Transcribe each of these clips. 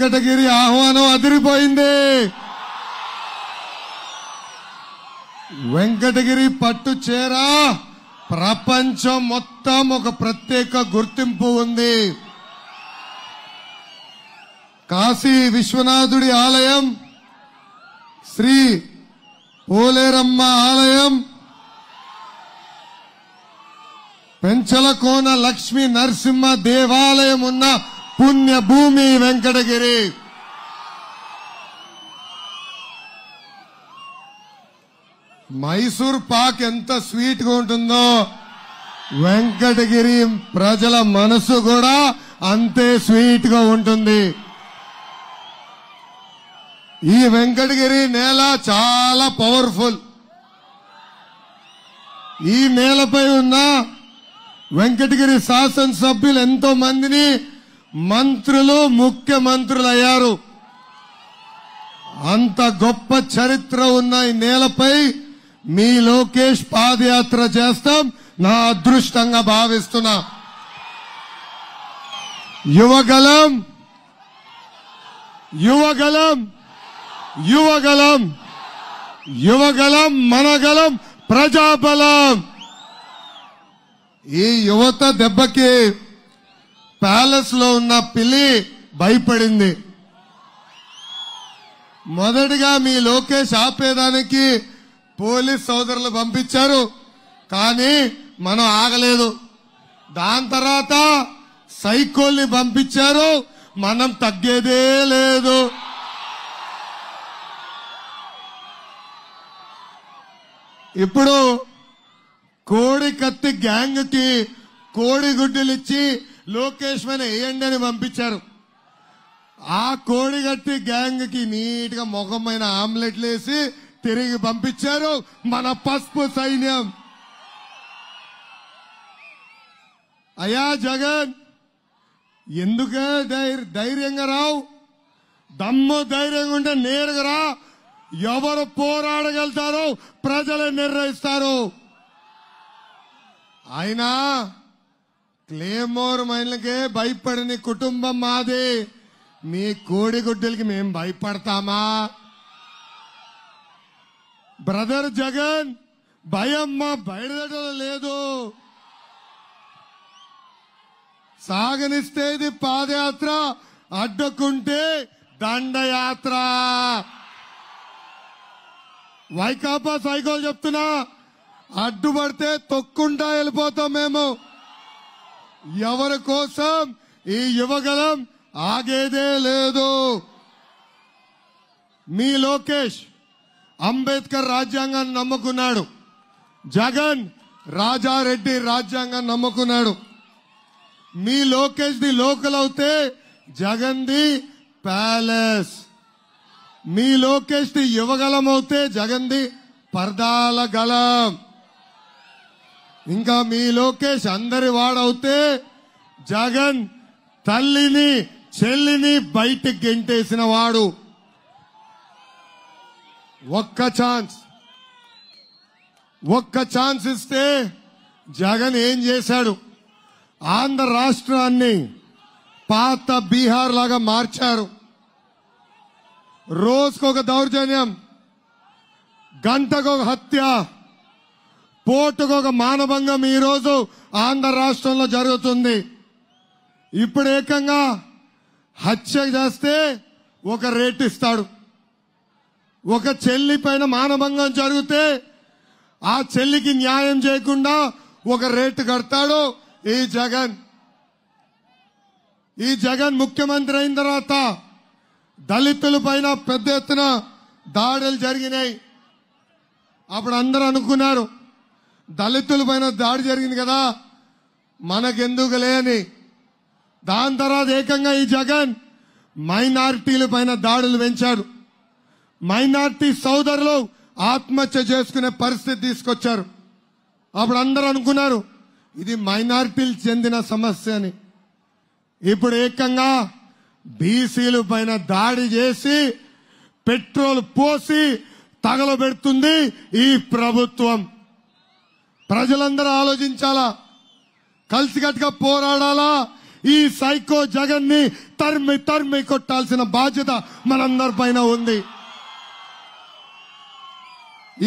వెంకటగిరి ఆహ్వానం అదిరిపోయింది వెంకటగిరి పట్టు చీర ప్రపంచం మొత్తం ఒక ప్రత్యేక గుర్తింపు ఉంది కాశీ విశ్వనాథుడి ఆలయం శ్రీ పోలేరమ్మ ఆలయం పెంచలకోన లక్ష్మీ నరసింహ దేవాలయం ఉన్న పుణ్యభూమి వెంకటగిరి మైసూర్ పాక్ ఎంత స్వీట్ గా ఉంటుందో వెంకటగిరి ప్రజల మనసు కూడా అంతే స్వీట్ గా ఉంటుంది ఈ వెంకటగిరి నేల చాలా పవర్ఫుల్ ఈ నేలపై ఉన్న వెంకటగిరి శాసనసభ్యులు ఎంతో మందిని మంత్రులు ముఖ్యమంత్రులు అయ్యారు అంత గొప్ప చరిత్ర ఉన్న ఈ నేలపై మీ లోకేష్ పాదయాత్ర చేస్తాం నా అదృష్టంగా భావిస్తున్నా యువగలం యువగలం యువగలం యువగలం మనగలం ప్రజాబలం ఈ యువత దెబ్బకి ప్యాలెస్ లో ఉన్న పిల్లి భయపడింది మొదటిగా మీ లోకేష్ ఆపేదానికి పోలీస్ సోదరులు పంపించారు కానీ మనం ఆగలేదు దాని తర్వాత సైకోల్ని పంపించారు మనం తగ్గేదే లేదు ఇప్పుడు కోడి కత్తి గ్యాంగ్కి కోడి గుడ్డలిచ్చి లోకేష్మని వేయండి అని పంపించారు ఆ కోడిగట్టి గ్యాంగ్ కి నీట్ గా ముఖమైన ఆమ్లెట్లు వేసి తిరిగి పంపించారు మన పసుపు సైన్యం అయా జగన్ ఎందుక ధైర్యంగా రావు దమ్ము ధైర్యంగా ఉంటే నేరుగా రా ఎవరు పోరాడగలుగుతారో ప్రజలే నిర్ణయిస్తారు అయినా క్లేమోర్ మైన్లకే భయపడని కుటుంబం మాది మీ కోడిగుడ్డలకి మేము భయపడతామా బ్రదర్ జగన్ భయం మా బయట లేదు సాగనిస్తే ఇది పాదయాత్ర అడ్డుకుంటే దండయాత్ర వైకాపా సైకోలు చెప్తున్నా అడ్డుపడితే తొక్కుంటా వెళ్ళిపోతాం మేము ఎవరి కోసం ఈ యువగలం ఆగేదే లేదు మీ లోకేష్ అంబేద్కర్ రాజ్యాంగాన్ని నమ్ముకున్నాడు జగన్ రాజారెడ్డి రాజ్యాంగాన్ని నమ్ముకున్నాడు మీ లోకేష్ ది లోకల్ అవుతే జగన్ ది ప్యాలెస్ మీ లోకేష్ ది యువగలం అవుతే జగన్ ది పర్దాల గలం ఇంకా మీ లోకేష్ అందరి వాడవుతే జగన్ తల్లిని చెల్లిని బయటికి గెంటేసిన వాడు ఒక్క ఛాన్స్ ఒక్క ఛాన్స్ ఇస్తే జగన్ ఏం చేశాడు ఆంధ్ర రాష్ట్రాన్ని పాత బీహార్ లాగా మార్చారు రోజుకొక దౌర్జన్యం గంటకొక హత్య పోటుకు ఒక మానభంగం ఈరోజు ఆంధ్ర రాష్ట్రంలో జరుగుతుంది ఇప్పుడు ఏకంగా హత్య చేస్తే ఒక రేట్ ఇస్తాడు ఒక చెల్లి పైన మానభంగం జరిగితే ఆ చెల్లికి న్యాయం చేయకుండా ఒక రేటు కడతాడు ఈ జగన్ ఈ జగన్ ముఖ్యమంత్రి అయిన తర్వాత దళితుల పైన పెద్ద ఎత్తున దాడులు జరిగినాయి అప్పుడు అందరూ అనుకున్నారు దళితుల పైన దాడి జరిగింది కదా మనకెందుకు లేని దాని తర్వాత ఏకంగా ఈ జగన్ మైనార్టీల పైన దాడులు పెంచాడు మైనార్టీ సోదరులు ఆత్మహత్య చేసుకునే పరిస్థితి తీసుకొచ్చారు అప్పుడు అందరూ అనుకున్నారు ఇది మైనార్టీలు చెందిన సమస్య అని ఇప్పుడు ఏకంగా బీసీలు పైన దాడి చేసి పెట్రోల్ పోసి తగలబెడుతుంది ఈ ప్రభుత్వం ప్రజలందరూ ఆలోచించాలా కలిసికట్టుగా పోరాడాలా ఈ సైకో జగన్ ని తర్మి తర్మి కొట్టాల్సిన బాధ్యత మనందరి పైన ఉంది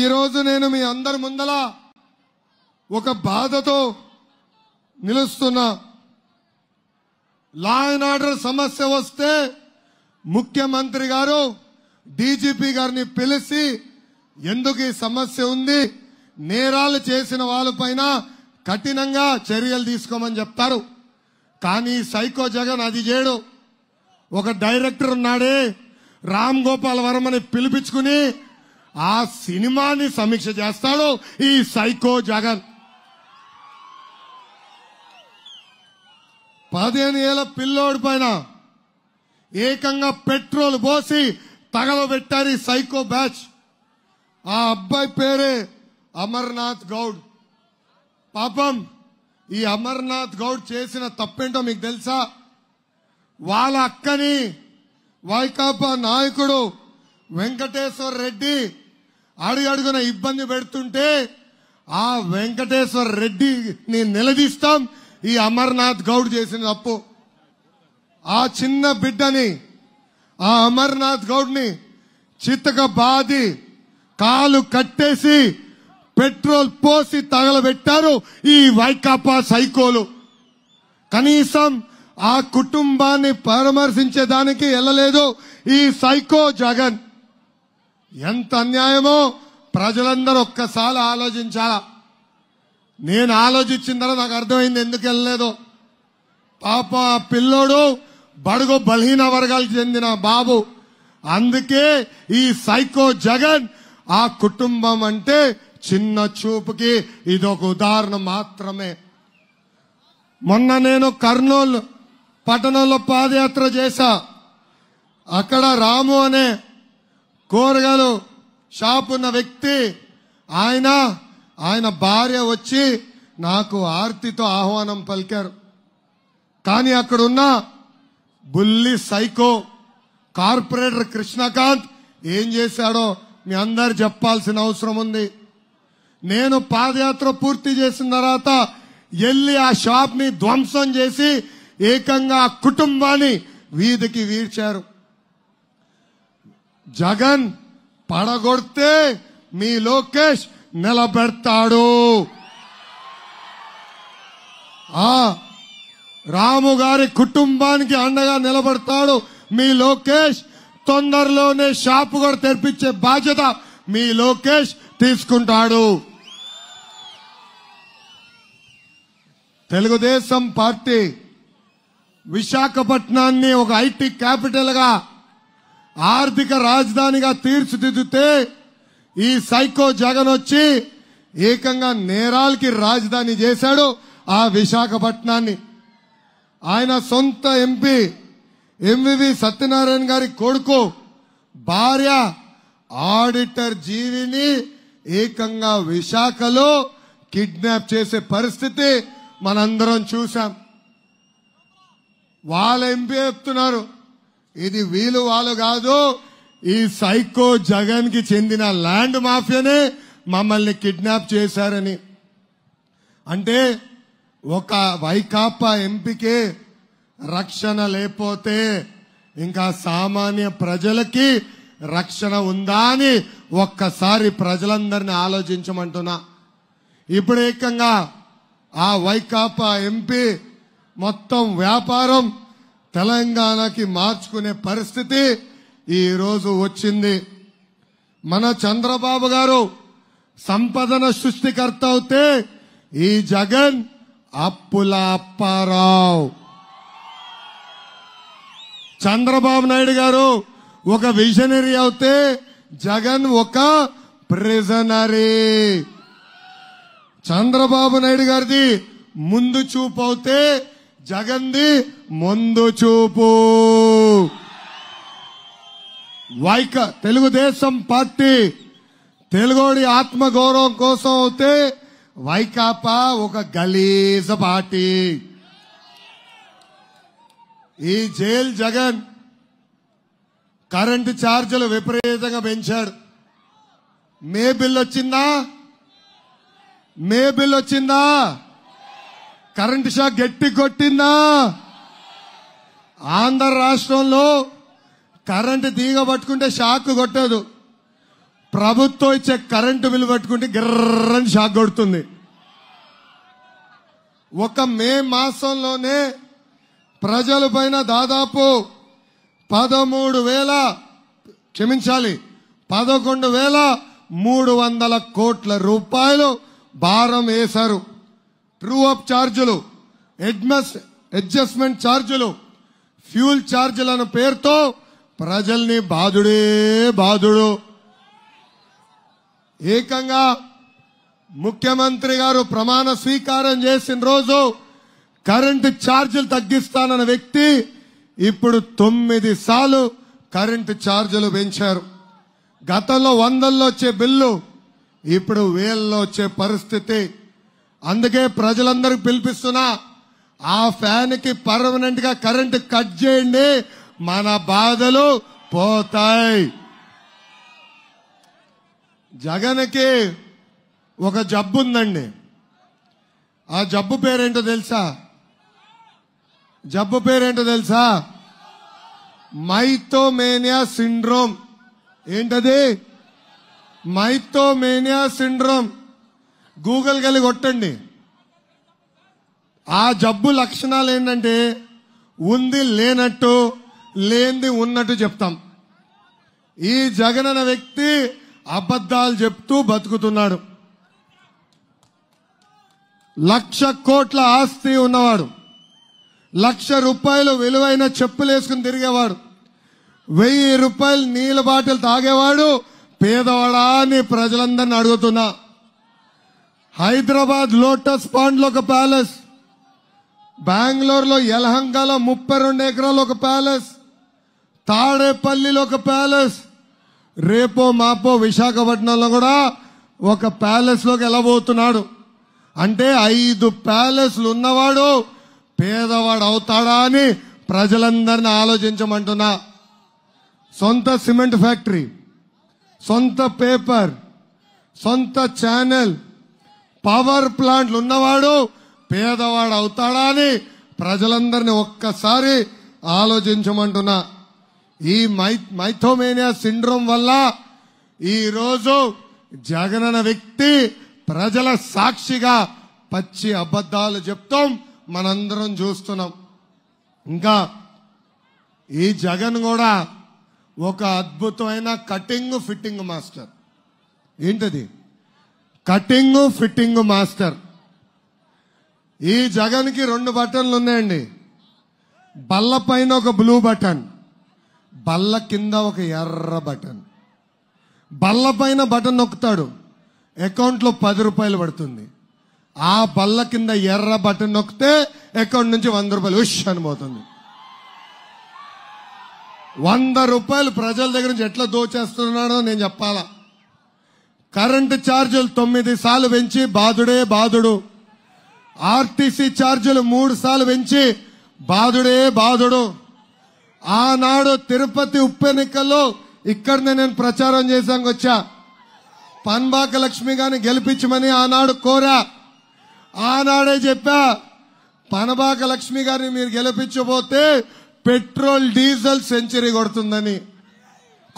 ఈరోజు నేను మీ అందరి ముందల ఒక బాధతో నిలుస్తున్నా లా అండ్ ఆర్డర్ సమస్య వస్తే ముఖ్యమంత్రి గారు డీజీపీ గారిని పిలిచి ఎందుకు ఈ సమస్య ఉంది నేరాలు చేసిన వాళ్ళపైన కఠినంగా చర్యలు తీసుకోమని చెప్తారు కానీ సైకో జగన్ అది చేయడు ఒక డైరెక్టర్ ఉన్నాడే రామ్ గోపాల్ వర్మని పిలిపించుకుని ఆ సినిమాని సమీక్ష చేస్తాడు ఈ సైకో జగన్ పదిహేను ఏళ్ళ పిల్లోడి పైన ఏకంగా పెట్రోల్ పోసి తగలబెట్టారు ఈ సైకో బ్యాచ్ ఆ అబ్బాయి పేరే అమర్నాథ్ గౌడ్ పాపం ఈ అమర్నాథ్ గౌడ్ చేసిన తప్పేంటో మీకు తెలుసా వాళ్ళ అక్కని వైకాపా నాయకుడు వెంకటేశ్వర్ రెడ్డి అడుగడుగున ఇబ్బంది పెడుతుంటే ఆ వెంకటేశ్వర రెడ్డిని నిలదీస్తాం ఈ అమర్నాథ్ గౌడ్ చేసిన తప్పు ఆ చిన్న బిడ్డని ఆ అమర్నాథ్ గౌడ్ని చిత్తక బాది కాలు కట్టేసి పెట్రోల్ పోసి తగలబెట్టారు ఈ వైకాపా సైకోలు కనీసం ఆ కుటుంబాన్ని పరామర్శించేదానికి వెళ్ళలేదు ఈ సైకో జగన్ ఎంత అన్యాయమో ప్రజలందరూ ఒక్కసారి ఆలోచించాలా నేను ఆలోచించిన తర్వాత నాకు అర్థమైంది ఎందుకు వెళ్ళలేదు పాప ఆ పిల్లోడు బడుగు బలహీన వర్గాలకు చెందిన బాబు అందుకే ఈ సైకో జగన్ ఆ కుటుంబం అంటే చిన్న చూపుకి ఇదొక ఉదాహరణ మాత్రమే మొన్న నేను కర్నూలు పట్టణంలో పాదయాత్ర చేశా అక్కడ రాము అనే కూరగాయలు షాప్ ఉన్న వ్యక్తి ఆయన ఆయన భార్య వచ్చి నాకు ఆర్తితో ఆహ్వానం పలికారు కానీ అక్కడున్న బుల్లి సైకో కార్పొరేటర్ కృష్ణకాంత్ ఏం చేశాడో మీ అందరు చెప్పాల్సిన అవసరం ఉంది నేను పాదయాత్ర పూర్తి చేసిన తర్వాత వెళ్ళి ఆ షాప్ ని ధ్వంసం చేసి ఏకంగా ఆ కుటుంబాన్ని వీధికి వీడ్చారు జగన్ పడగొడితే మీ లోకేష్ నిలబెడతాడు ఆ రాము గారి కుటుంబానికి అండగా నిలబడతాడు మీ లోకేష్ తొందరలోనే షాపు కూడా తెరిపించే బాధ్యత మీ లోకేష్ తీసుకుంటాడు తెలుగుదేశం పార్టీ విశాఖపట్నాన్ని ఒక ఐటీ క్యాపిటల్ గా ఆర్థిక రాజధానిగా తీర్చిదిద్దితే ఈ సైకో జగన్ వచ్చి ఏకంగా నేరాలకి రాజధాని చేశాడు ఆ విశాఖపట్నాన్ని ఆయన సొంత ఎంపీ ఎంవివి సత్యనారాయణ గారి కొడుకు భార్య ఆడిటర్ జీవిని ఏకంగా విశాఖలో కిడ్నాప్ చేసే పరిస్థితి మనందరం చూశాం వాళ్ళ ఎంపీ చెప్తున్నారు ఇది వీలు వాళ్ళు కాదు ఈ సైకో జగన్ కి చెందిన ల్యాండ్ మాఫియానే మమ్మల్ని కిడ్నాప్ చేశారని అంటే ఒక వైకాపా ఎంపీకే రక్షణ లేకపోతే ఇంకా సామాన్య ప్రజలకి రక్షణ ఉందా అని ఒక్కసారి ప్రజలందరినీ ఆలోచించమంటున్నా ఇప్పుడు ఏకంగా ఆ వైకాపా ఎంపీ మొత్తం వ్యాపారం తెలంగాణకి మార్చుకునే పరిస్థితి ఈ రోజు వచ్చింది మన చంద్రబాబు గారు సంపదన సృష్టికర్త అవుతే ఈ జగన్ అప్పుల అప్పారావు చంద్రబాబు నాయుడు గారు ఒక విజనరీ అవుతే జగన్ ఒక ప్రిజనరీ చంద్రబాబు నాయుడు గారిది ముందు చూపు అవుతే జగంది ముందు చూపు వైక తెలుగుదేశం పార్టీ తెలుగోడి ఆత్మ గౌరవం కోసం అయితే వైకాపా ఒక గలీజ పార్టీ ఈ జైల్ జగన్ కరెంటు ఛార్జీలు విపరీతంగా పెంచాడు మే బిల్ వచ్చిందా మే బిల్ వచ్చిందా కరెంట్ షాక్ గట్టి కొట్టిందా ఆంధ్ర రాష్ట్రంలో కరెంటు తీగ పట్టుకుంటే షాక్ కొట్టదు ప్రభుత్వం ఇచ్చే కరెంటు బిల్లు పట్టుకుంటే గిర్రని షాక్ కొడుతుంది ఒక మే మాసంలోనే ప్రజల పైన దాదాపు పదమూడు వేల క్షమించాలి పదకొండు వేల మూడు వందల కోట్ల రూపాయలు భారం వేశారు ట్రూ అప్ ఛార్జీలు ఎడ్మస్ అడ్జస్ట్మెంట్ ఛార్జీలు ఫ్యూల్ ఛార్జీలను పేరుతో ప్రజల్ని బాధుడే బాధుడు ఏకంగా ముఖ్యమంత్రి గారు ప్రమాణ స్వీకారం చేసిన రోజు కరెంటు ఛార్జీలు తగ్గిస్తానన్న వ్యక్తి ఇప్పుడు తొమ్మిది సార్లు కరెంటు ఛార్జీలు పెంచారు గతంలో వందల్లో వచ్చే బిల్లు ఇప్పుడు వేల్లో వచ్చే పరిస్థితి అందుకే ప్రజలందరూ పిలిపిస్తున్నా ఆ ఫ్యాన్ కి పర్మనెంట్ గా కరెంట్ కట్ చేయండి మన బాధలు పోతాయి జగన్కి ఒక జబ్బు ఉందండి ఆ జబ్బు పేరేంటో తెలుసా జబ్బు పేరేంటో తెలుసా మైథోమేనియా సిండ్రోమ్ ఏంటది మైథోమేనియా సిండ్రోమ్ గూగుల్ కలిగి కొట్టండి ఆ జబ్బు లక్షణాలు ఏంటంటే ఉంది లేనట్టు లేనిది ఉన్నట్టు చెప్తాం ఈ జగన్ వ్యక్తి అబద్ధాలు చెప్తూ బతుకుతున్నాడు లక్ష కోట్ల ఆస్తి ఉన్నవాడు లక్ష రూపాయలు విలువైన చెప్పులు వేసుకుని తిరిగేవాడు వెయ్యి రూపాయలు నీళ్ళ బాటిల్ తాగేవాడు పేదవాడా అని ప్రజలందరిని అడుగుతున్నా హైదరాబాద్ లోటస్ పాండ్లో ఒక ప్యాలెస్ బెంగళూరులో యలహంకలో ముప్పై రెండు ఎకరాలు ఒక ప్యాలెస్ తాడేపల్లిలో ఒక ప్యాలెస్ రేపో మాపో విశాఖపట్నంలో కూడా ఒక ప్యాలెస్లోకి వెళ్ళబోతున్నాడు అంటే ఐదు ప్యాలెస్లు ఉన్నవాడు పేదవాడు అవుతాడా అని ప్రజలందరినీ ఆలోచించమంటున్నా సొంత సిమెంట్ ఫ్యాక్టరీ సొంత పేపర్ సొంత ఛానల్ పవర్ ప్లాంట్లు ఉన్నవాడు పేదవాడు అవుతాడా అని ప్రజలందరినీ ఒక్కసారి ఆలోచించమంటున్నా ఈ మై మైథోమేనియా సిండ్రోమ్ వల్ల ఈరోజు జగనన్న వ్యక్తి ప్రజల సాక్షిగా పచ్చి అబద్ధాలు చెప్తాం మనందరం చూస్తున్నాం ఇంకా ఈ జగన్ కూడా ఒక అద్భుతమైన కటింగ్ ఫిట్టింగ్ మాస్టర్ ఏంటది కటింగ్ ఫిట్టింగ్ మాస్టర్ ఈ జగన్కి రెండు బటన్లు ఉన్నాయండి బల్ల పైన ఒక బ్లూ బటన్ బల్ల కింద ఒక ఎర్ర బటన్ బల్ల పైన బటన్ నొక్కుతాడు అకౌంట్లో పది రూపాయలు పడుతుంది ఆ బల్ల కింద ఎర్ర బటన్ నొక్కితే అకౌంట్ నుంచి వంద రూపాయలు ఉష్ అనిపోతుంది వంద రూపాయలు ప్రజల దగ్గర నుంచి ఎట్లా దోచేస్తున్నాడో నేను చెప్పాలా కరెంటు ఛార్జీలు తొమ్మిది సార్లు పెంచి బాధుడే బాధుడు ఆర్టీసీ ఛార్జీలు మూడు సార్లు పెంచి బాధుడే బాధుడు ఆనాడు తిరుపతి ఉప ఎన్నికల్లో ఇక్కడనే నేను ప్రచారం చేశాక వచ్చా పన్బాక లక్ష్మి గారిని గెలిపించమని ఆనాడు కోరా ఆనాడే చెప్పా పనబాక లక్ష్మి గారిని మీరు గెలిపించబోతే పెట్రోల్ డీజిల్ సెంచరీ కొడుతుందని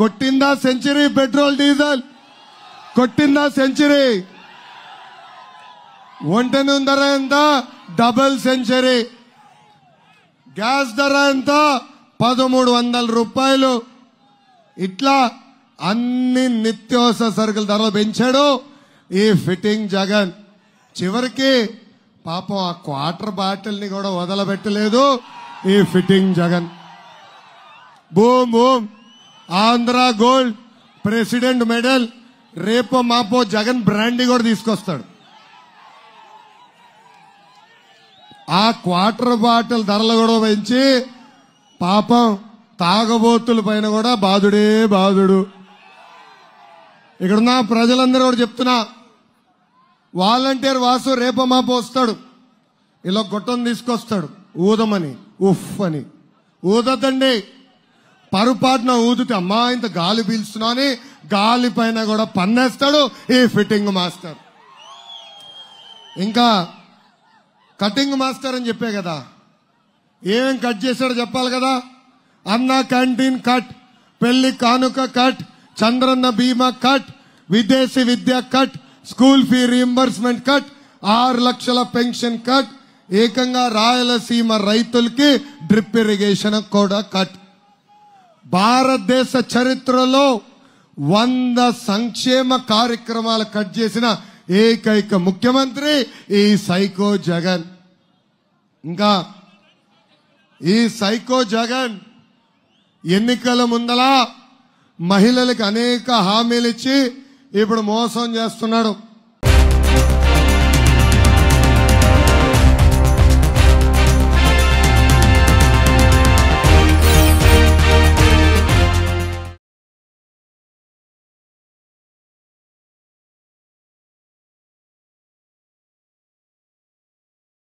కొట్టిందా సెంచరీ పెట్రోల్ డీజిల్ కొట్టిందా సెంచరీ ఒంటెను ధర ఎంత డబుల్ సెంచరీ గ్యాస్ ధర ఎంత పదమూడు వందల రూపాయలు ఇట్లా అన్ని నిత్యావసర సరుకుల ధరలు పెంచాడు ఈ ఫిట్టింగ్ జగన్ చివరికి పాపం ఆ క్వార్టర్ బాటిల్ని కూడా వదలబెట్టలేదు ఈ fitting Jagan boom boom Andhra gold president medal రేపో మాపో జగన్ బ్రాండీ కూడా తీసుకొస్తాడు ఆ క్వార్టర్ బాటిల్ ధరలు కూడా పెంచి పాపం తాగబోతుల పైన కూడా బాధుడే బాధుడు ఇక్కడున్న ప్రజలందరూ కూడా చెప్తున్నా వాలంటీర్ వాసు రేపమాపో వస్తాడు ఇలా గొట్టం తీసుకొస్తాడు ఊదమని ఉఫ్ అని ఊదద్దండి పరుపాటున ఊదితే అమ్మా ఇంత గాలి పీల్చున్నాని గాలి పైన కూడా పన్నేస్తాడు ఈ ఫిట్టింగ్ మాస్టర్ ఇంకా కటింగ్ మాస్టర్ అని చెప్పే కదా ఏమేం కట్ చేశాడో చెప్పాలి కదా అన్న క్యాంటీన్ కట్ పెళ్లి కానుక కట్ చంద్రన్న బీమా కట్ విదేశీ విద్య cut school fee reimbursement cut ఆరు లక్షల పెన్షన్ కట్ ఏకంగా రాయలసీమ రైతులకి డ్రిప్ ఇరిగేషన్ కూడా కట్ భారతదేశ చరిత్రలో వంద సంక్షేమ కార్యక్రమాలు కట్ చేసిన ఏకైక ముఖ్యమంత్రి ఈ సైకో జగన్ ఇంకా ఈ సైకో జగన్ ఎన్నికల ముందల మహిళలకు అనేక హామీలు ఇచ్చి ఇప్పుడు మోసం చేస్తున్నాడు